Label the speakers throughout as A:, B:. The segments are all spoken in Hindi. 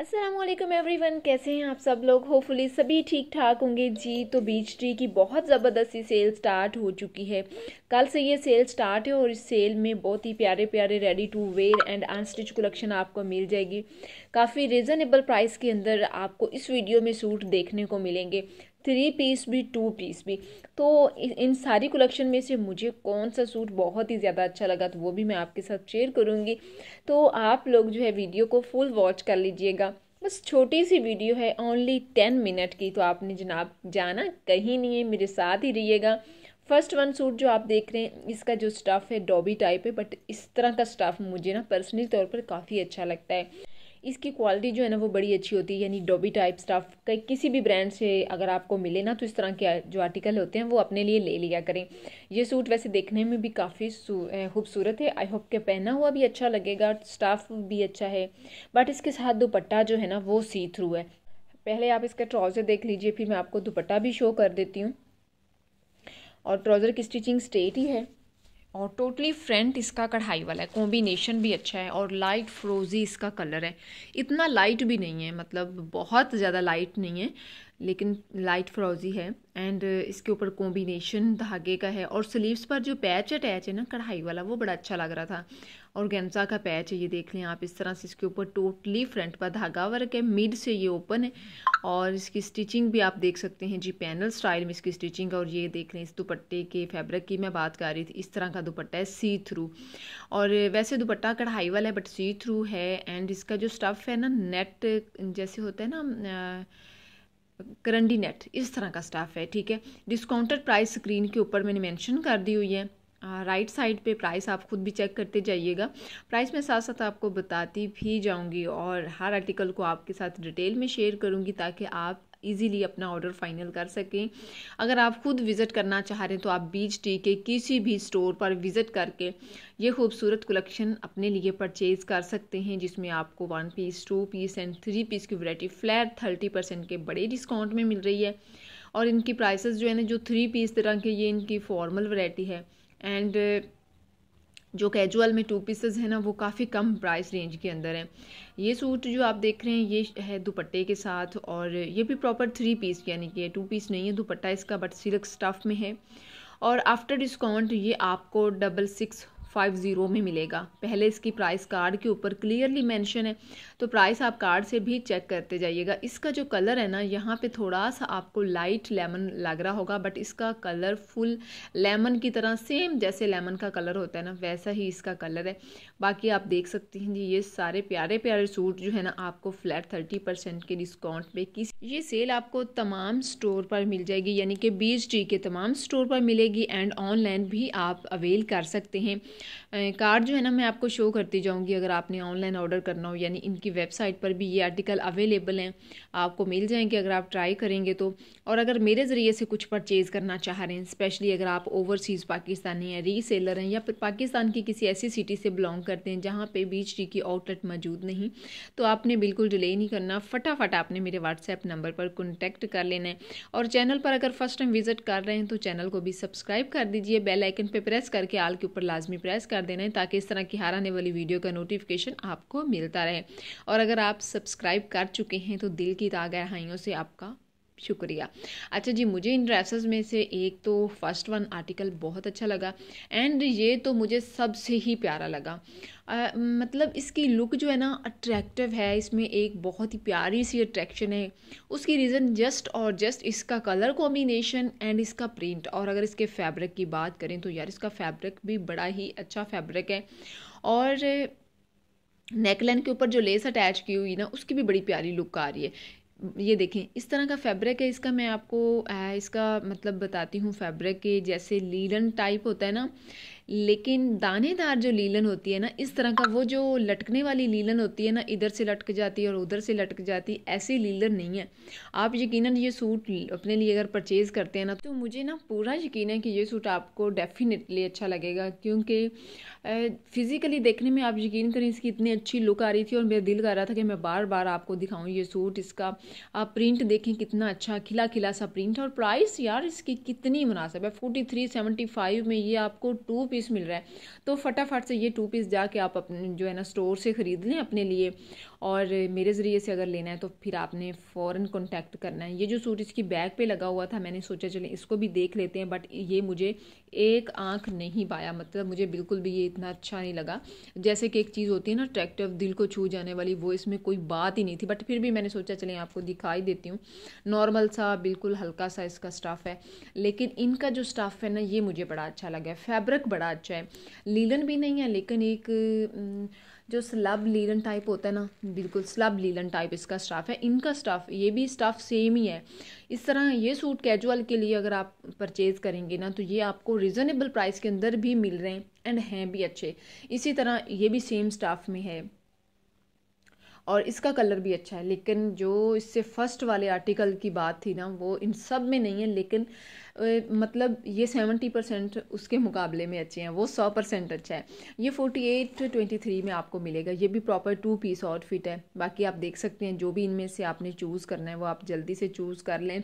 A: असलम एवरी वन कैसे हैं आप सब लोग होपफुली सभी ठीक ठाक होंगे जी तो बीच ट्री की बहुत ज़बरदस्ती सेल स्टार्ट हो चुकी है कल से ये सेल स्टार्ट है और इस सेल में बहुत ही प्यारे प्यारे ready to wear and unstitch collection आपको मिल जाएगी काफ़ी रिजनेबल प्राइस के अंदर आपको इस वीडियो में सूट देखने को मिलेंगे थ्री पीस भी टू पीस भी तो इन सारी कलेक्शन में से मुझे कौन सा सूट बहुत ही ज़्यादा अच्छा लगा तो वो भी मैं आपके साथ शेयर करूँगी तो आप लोग जो है वीडियो को फुल वॉच कर लीजिएगा बस छोटी सी वीडियो है ओनली टेन मिनट की तो आपने जनाब जाना कहीं नहीं है मेरे साथ ही रहिएगा फर्स्ट वन सूट जो आप देख रहे हैं इसका जो स्टफ़ है डॉबी टाइप है बट इस तरह का स्टफ़ मुझे ना पर्सनली तौर पर काफ़ी अच्छा लगता है इसकी क्वालिटी जो है ना वो बड़ी अच्छी होती है यानी डोबी टाइप स्टफ़ कई किसी भी ब्रांड से अगर आपको मिले ना तो इस तरह के जो आर्टिकल होते हैं वो अपने लिए ले लिया करें ये सूट वैसे देखने में भी काफ़ी खूबसूरत है आई होप के पहना हुआ भी अच्छा लगेगा स्टाफ भी अच्छा है बट इसके साथ दुपट्टा जो है ना वो सी थ्रू है पहले आप इसका ट्राउज़र देख लीजिए फिर मैं आपको दुपट्टा भी शो कर देती हूँ और ट्राउज़र की स्टिचिंग स्ट्रेट ही है और टोटली फ्रंट इसका कढ़ाई वाला है कॉम्बिनेशन भी अच्छा है और लाइट फ्रोजी इसका कलर है इतना लाइट भी नहीं है मतलब बहुत ज़्यादा लाइट नहीं है लेकिन लाइट फ्रोजी है एंड uh, इसके ऊपर कॉम्बिनेशन धागे का है और स्लीव्स पर जो पैच अटैच है ना कढ़ाई वाला वो बड़ा अच्छा लग रहा था और गेंजा का पैच है ये देख लें आप इस तरह से इसके ऊपर टोटली फ्रंट पर धागा वर्क है मिड से ये ओपन है और इसकी स्टिचिंग भी आप देख सकते हैं जी पैनल स्टाइल में इसकी स्टिचिंग और ये देख लें इस दुपट्टे के फैब्रिक की मैं बात कर रही थी इस तरह का दुपट्टा है सी थ्रू और uh, वैसे दुपट्टा कढ़ाई वाला है बट सी थ्रू है एंड इसका जो स्टफ़ है ना नेट जैसे होता है ना uh, करंडी नेट इस तरह का स्टाफ है ठीक है डिस्काउंटेड प्राइस स्क्रीन के ऊपर मैंने मेंशन कर दी हुई है राइट साइड पे प्राइस आप खुद भी चेक करते जाइएगा प्राइस में साथ साथ आपको बताती भी जाऊंगी और हर आर्टिकल को आपके साथ डिटेल में शेयर करूंगी ताकि आप इजीली अपना ऑर्डर फाइनल कर सकें अगर आप खुद विज़िट करना चाह रहे हैं तो आप बीच टी के किसी भी स्टोर पर विज़िट करके ये खूबसूरत कलेक्शन अपने लिए परचेज़ कर सकते हैं जिसमें आपको one piece two piece and three piece की वैरायटी फ्लैट थर्टी परसेंट के बड़े डिस्काउंट में मिल रही है और इनकी प्राइसेस जो है ना जो थ्री पीस तरह के ये इनकी फॉर्मल वरायटी है एंड जो कैजुअल में टू पीसेज है ना वो काफ़ी कम प्राइस रेंज के अंदर है ये सूट जो आप देख रहे हैं ये है दुपट्टे के साथ और ये भी प्रॉपर थ्री पीस यानी कि टू पीस नहीं है दुपट्टा इसका बट सिल्क स्टफ़ में है और आफ्टर डिस्काउंट ये आपको डबल सिक्स फाइव ज़ीरो में मिलेगा पहले इसकी प्राइस कार्ड के ऊपर क्लियरली मेंशन है तो प्राइस आप कार्ड से भी चेक करते जाइएगा इसका जो कलर है ना यहाँ पे थोड़ा सा आपको लाइट लेमन लग रहा होगा बट इसका कलर फुल लेमन की तरह सेम जैसे लेमन का कलर होता है ना वैसा ही इसका कलर है बाकी आप देख सकते हैं जी ये सारे प्यारे प्यारे सूट जो है ना आपको फ्लैट थर्टी परसेंट के डिस्काउंट पे किस ये सेल आपको तमाम स्टोर पर मिल जाएगी यानी कि बीज के तमाम स्टोर पर मिलेगी एंड ऑनलाइन भी आप अवेल कर सकते हैं कार्ड जो है ना मैं आपको शो करती जाऊँगी अगर आपने ऑनलाइन ऑर्डर करना हो यानी इनकी वेबसाइट पर भी ये आर्टिकल अवेलेबल हैं आपको मिल जाएंगे अगर आप ट्राई करेंगे तो और अगर मेरे ज़रिए से कुछ परचेज़ करना चाह रहे हैं स्पेशली अगर आप ओवरसीज़ पाकिस्तानी हैं रीसेलर हैं या फिर पाकिस्तान की किसी ऐसी सिटी से बिलोंग करते हैं जहाँ पे बीच टी की आउटलेट मौजूद नहीं तो आपने बिल्कुल डिले नहीं करना फटाफट आपने मेरे व्हाट्सएप नंबर पर कॉन्टैक्ट कर लेना है और चैनल पर अगर फर्स्ट टाइम विजिट कर रहे हैं तो चैनल को भी सब्सक्राइब कर दीजिए बेल आइकन पर प्रेस करके आल के ऊपर लाजमी प्रेस प्रेस कर देना है ताकि इस तरह की हार आने वाली वीडियो का नोटिफिकेशन आपको मिलता रहे और अगर आप सब्सक्राइब कर चुके हैं तो दिल की दाग रहाइयों से आपका शुक्रिया अच्छा जी मुझे इन ड्रेसेस में से एक तो फर्स्ट वन आर्टिकल बहुत अच्छा लगा एंड ये तो मुझे सबसे ही प्यारा लगा आ, मतलब इसकी लुक जो है ना अट्रैक्टिव है इसमें एक बहुत ही प्यारी सी अट्रैक्शन है उसकी रीज़न जस्ट और जस्ट इसका कलर कॉम्बिनेशन एंड इसका प्रिंट और अगर इसके फैब्रिक की बात करें तो यार इसका फैब्रिक भी बड़ा ही अच्छा फैब्रिक है और नेकलाइन के ऊपर जो लेस अटैच की हुई ना उसकी भी बड़ी प्यारी लुक आ रही है ये देखें इस तरह का फैब्रिक है इसका मैं आपको इसका मतलब बताती हूँ फैब्रिक के जैसे लीलन टाइप होता है ना लेकिन दानेदार जो लीलन होती है ना इस तरह का वो जो लटकने वाली लीलन होती है ना इधर से लटक जाती है और उधर से लटक जाती है ऐसी लीलन नहीं है आप यकीनन ये सूट अपने लिए अगर परचेज़ करते हैं ना तो मुझे ना पूरा यकीन है कि ये सूट आपको डेफिनेटली अच्छा लगेगा क्योंकि फ़िज़िकली देखने में आप यकीन करें इसकी इतनी अच्छी लुक आ रही थी और मेरा दिल कर रहा था कि मैं बार बार आपको दिखाऊँ ये सूट इसका आप प्रिंट देखें कितना अच्छा खिला खिला सा प्रिंट है और प्राइस यार इसकी कितनी मुनासिब है फोर्टी थ्री सेवेंटी फाइव में ये आपको टू पीस मिल रहा है तो फटाफट से ये टू पीस जाके आप अपने जो है ना स्टोर से ख़रीद लें अपने लिए और मेरे ज़रिए से अगर लेना है तो फिर आपने फ़ौरन कॉन्टैक्ट करना है ये जो सूट इसकी बैग पे लगा हुआ था मैंने सोचा चले इसको भी देख लेते हैं बट ये मुझे एक आंख नहीं पाया मतलब मुझे बिल्कुल भी ये इतना अच्छा नहीं लगा जैसे कि एक चीज़ होती है ना अट्रैक्टिव दिल को छू जाने वाली वो इसमें कोई बात ही नहीं थी बट फिर भी मैंने सोचा चले आपको दिखाई देती हूँ नॉर्मल सा बिल्कुल हल्का सा इसका स्टाफ है लेकिन इनका जो स्टाफ है ना ये मुझे बड़ा अच्छा लगा फैब्रिक बड़ा बड़ा अच्छा है लीलन भी नहीं है लेकिन एक जो स्लब लीलन टाइप होता है ना बिल्कुल स्लब लीलन टाइप इसका स्टाफ है इनका स्टाफ ये भी स्टाफ सेम ही है इस तरह ये सूट कैजुअल के लिए अगर आप परचेज़ करेंगे ना तो ये आपको रिजनेबल प्राइस के अंदर भी मिल रहे हैं एंड हैं भी अच्छे इसी तरह ये भी सेम स्टाफ में है और इसका कलर भी अच्छा है लेकिन जो इससे फर्स्ट वाले आर्टिकल की बात थी ना वो इन सब में नहीं है लेकिन मतलब ये सेवेंटी परसेंट उसके मुकाबले में अच्छे हैं वो सौ परसेंट अच्छा है ये फोर्टी एट ट्वेंटी थ्री में आपको मिलेगा ये भी प्रॉपर टू पीस आउटफिट है बाकी आप देख सकते हैं जो भी इनमें से आपने चूज़ करना है वो आप जल्दी से चूज़ कर लें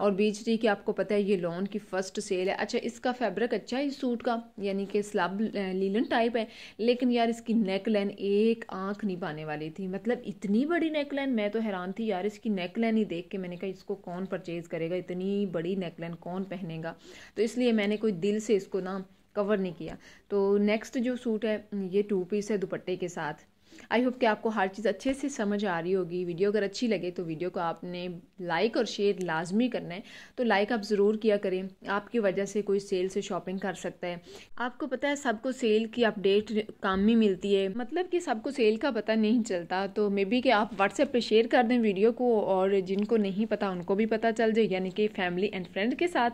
A: और बीच जी की आपको पता है ये लॉन की फ़र्स्ट सेल है अच्छा इसका फैब्रिक अच्छा है इस सूट का यानी कि स्लब लीलन टाइप है लेकिन यार इसकी नेक लाइन एक आँख नहीं पाने वाली थी मतलब इतनी बड़ी नेक लाइन मैं तो हैरान थी यार इसकी नेक लाइन ही देख के मैंने कहा इसको कौन परचेज़ करेगा इतनी बड़ी नेक लाइन कौन पहनेगा तो इसलिए मैंने कोई दिल से इसको ना कवर नहीं किया तो नेक्स्ट जो सूट है ये टू पीस है दुपट्टे के साथ आई होप कि आपको हर चीज़ अच्छे से समझ आ रही होगी वीडियो अगर अच्छी लगे तो वीडियो को आपने लाइक और शेयर लाजमी करना है तो लाइक आप ज़रूर किया करें आपकी वजह से कोई सेल से शॉपिंग कर सकता है आपको पता है सबको सेल की अपडेट काम ही मिलती है मतलब कि सबको सेल का पता नहीं चलता तो मे बी कि आप व्हाट्सएप पर शेयर कर दें वीडियो को और जिनको नहीं पता उनको भी पता चल जाए यानी कि फैमिली एंड फ्रेंड के साथ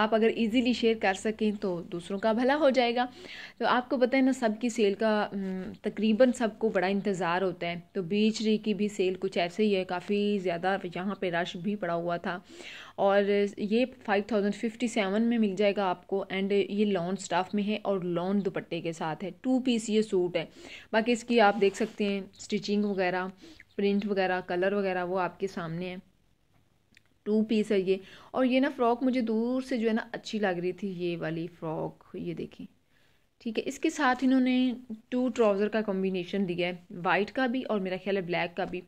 A: आप अगर इजीली शेयर कर सकें तो दूसरों का भला हो जाएगा तो आपको पता है ना सबकी सेल का तकरीबन सबको बड़ा इंतज़ार होता है तो बीच री की भी सेल कुछ ऐसे ही है काफ़ी ज़्यादा यहाँ पे रश भी पड़ा हुआ था और ये फाइव थाउजेंड फिफ्टी सेवन में मिल जाएगा आपको एंड ये लॉन स्टाफ में है और लॉन दुपट्टे के साथ है टू पीस ये सूट है बाकी इसकी आप देख सकते हैं स्टिचिंग वगैरह प्रिंट वगैरह कलर वगैरह वो आपके सामने है टू पीस है ये और ये ना फ्रॉक मुझे दूर से जो है ना अच्छी लग रही थी ये वाली फ़्रॉक ये देखें ठीक है इसके साथ इन्होंने टू ट्राउज़र का कॉम्बिनेशन दिया है वाइट का भी और मेरा ख्याल है ब्लैक का भी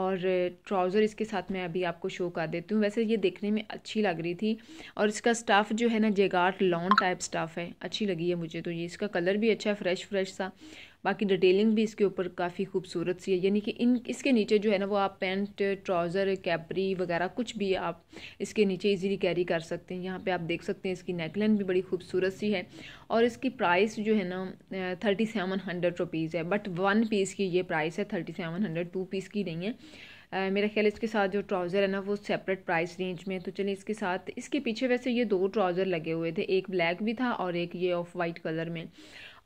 A: और ट्राउज़र इसके साथ मैं अभी आपको शो कर देती हूँ वैसे ये देखने में अच्छी लग रही थी और इसका स्टफ़ जो है ना जेगाट लॉन टाइप स्टफ़ है अच्छी लगी है मुझे तो ये इसका कलर भी अच्छा है फ्रेश फ्रेश सा बाकी डिटेलिंग भी इसके ऊपर काफ़ी खूबसूरत सी है यानी कि इन इसके नीचे जो है ना वो आप पैंट ट्राउज़र कैपरी वगैरह कुछ भी आप इसके नीचे इजीली कैरी कर सकते हैं यहाँ पे आप देख सकते हैं इसकी नेकलाइन भी बड़ी खूबसूरत सी है और इसकी प्राइस जो है ना थर्टी सेवन हंड्रेड रुपीज़ है बट वन पीस की ये प्राइस है thirty seven hundred two piece की नहीं है Uh, मेरा ख्याल इसके साथ जो ट्राउज़र है ना वो सेपरेट प्राइस रेंज में तो चलिए इसके साथ इसके पीछे वैसे ये दो ट्राउज़र लगे हुए थे एक ब्लैक भी था और एक ये ऑफ वाइट कलर में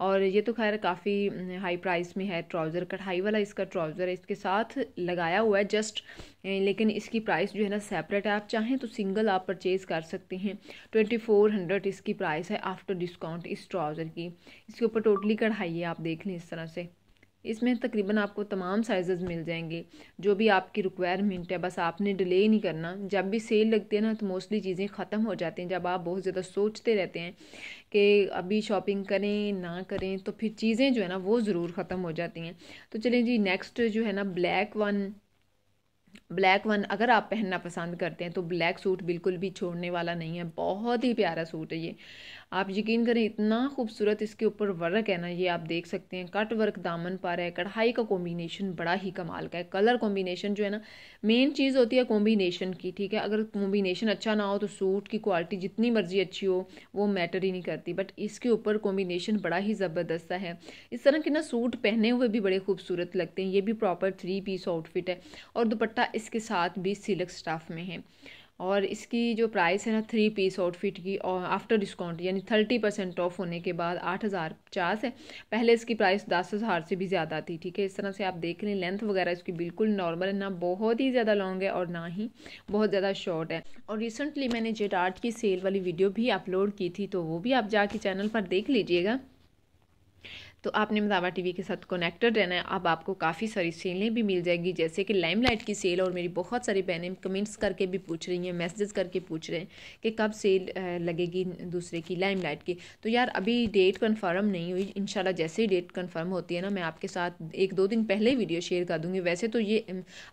A: और ये तो खैर काफ़ी हाई प्राइस में है ट्राउज़र कढ़ाई वाला इसका ट्राउज़र है इसके साथ लगाया हुआ है जस्ट लेकिन इसकी प्राइस जो है ना सेपरेट है आप चाहें तो सिंगल आप परचेज़ कर सकते हैं ट्वेंटी फोर हंड्रेड इसकी प्राइस है आफ्टर डिस्काउंट इस ट्राउज़र की इसके ऊपर टोटली कढ़ाई है आप देख लें इस तरह से इसमें तकरीबन आपको तमाम साइज़ मिल जाएंगे जो भी आपकी रिक्वायरमेंट है बस आपने डिले नहीं करना जब भी सेल लगती है ना तो मोस्टली चीज़ें ख़त्म हो जाती हैं जब आप बहुत ज़्यादा सोचते रहते हैं कि अभी शॉपिंग करें ना करें तो फिर चीज़ें जो है ना वो ज़रूर ख़त्म हो जाती हैं तो चलें जी नेक्स्ट जो है ना ब्लैक वन ब्लैक वन अगर आप पहनना पसंद करते हैं तो ब्लैक सूट बिल्कुल भी छोड़ने वाला नहीं है बहुत ही प्यारा सूट है ये आप यकीन करें इतना खूबसूरत इसके ऊपर वर्क है ना ये आप देख सकते हैं कट वर्क दामन पर है कढ़ाई का कॉम्बिनेशन बड़ा ही कमाल का है कलर कॉम्बिनेशन जो है ना मेन चीज़ होती है कॉम्बिनेशन की ठीक है अगर कॉम्बिनेशन अच्छा ना हो तो सूट की क्वालिटी जितनी मर्जी अच्छी हो वो मैटर ही नहीं करती बट इसके ऊपर कॉम्बिनेशन बड़ा ही ज़बरदस्त है इस तरह के ना सूट पहने हुए भी बड़े खूबसूरत लगते हैं ये भी प्रॉपर थ्री पीस आउटफिट है और दुपट्टा इसके साथ भी सिल्क स्टाफ में है और इसकी जो प्राइस है ना थ्री पीस आउटफिट की और आफ्टर डिस्काउंट यानी थर्टी परसेंट ऑफ होने के बाद आठ हज़ार पचास है पहले इसकी प्राइस दस हज़ार से भी ज़्यादा थी ठीक है इस तरह से आप देख लें लेंथ वगैरह इसकी बिल्कुल नॉर्मल है ना बहुत ही ज़्यादा लॉन्ग है और ना ही बहुत ज़्यादा शॉर्ट है और रिसेंटली मैंने जेट आर्ट की सेल वाली वीडियो भी अपलोड की थी तो वो भी आप जाके चैनल पर देख लीजिएगा तो आपने मदावा टीवी के साथ कनेक्टेड रहना है अब आपको काफ़ी सारी सेलें भी मिल जाएगी जैसे कि लाइमलाइट की सेल और मेरी बहुत सारी बहनें कमेंट्स करके भी पूछ रही हैं मैसेज करके पूछ रहे हैं कि कब सेल लगेगी दूसरे की लाइमलाइट की तो यार अभी डेट कन्फर्म नहीं हुई इन जैसे ही डेट कन्फर्म होती है ना मैं आपके साथ एक दो दिन पहले वीडियो शेयर कर दूँगी वैसे तो ये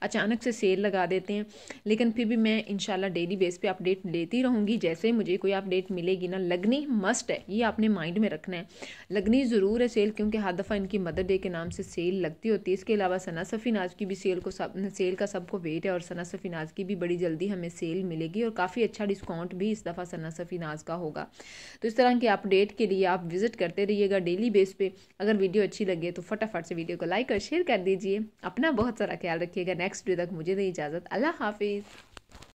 A: अचानक से सेल लगा देते हैं लेकिन फिर भी मैं इन डेली बेस पर अपडेट लेती रहूँगी जैसे मुझे कोई अपडेट मिलेगी ना लगनी मस्ट है ये आपने माइंड में रखना है लगनी ज़रूर है सेल क्योंकि हर दफ़ा इनकी मदर डे के नाम से सेल लगती होती है इसके अलावा सना नाज की भी सेल को सब सेल का सबको वेट है और सना नाज की भी बड़ी जल्दी हमें सेल मिलेगी और काफ़ी अच्छा डिस्काउंट भी इस दफ़ा सना नाज का होगा तो इस तरह की अपडेट के लिए आप विज़िट करते रहिएगा डेली बेस पर अगर वीडियो अच्छी लगे तो फटाफट से वीडियो को लाइक और शेयर कर दीजिए अपना बहुत सारा ख्याल रखिएगा नेक्स्ट डे तक मुझे नहीं इजाज़त अल्लाह हाफिज़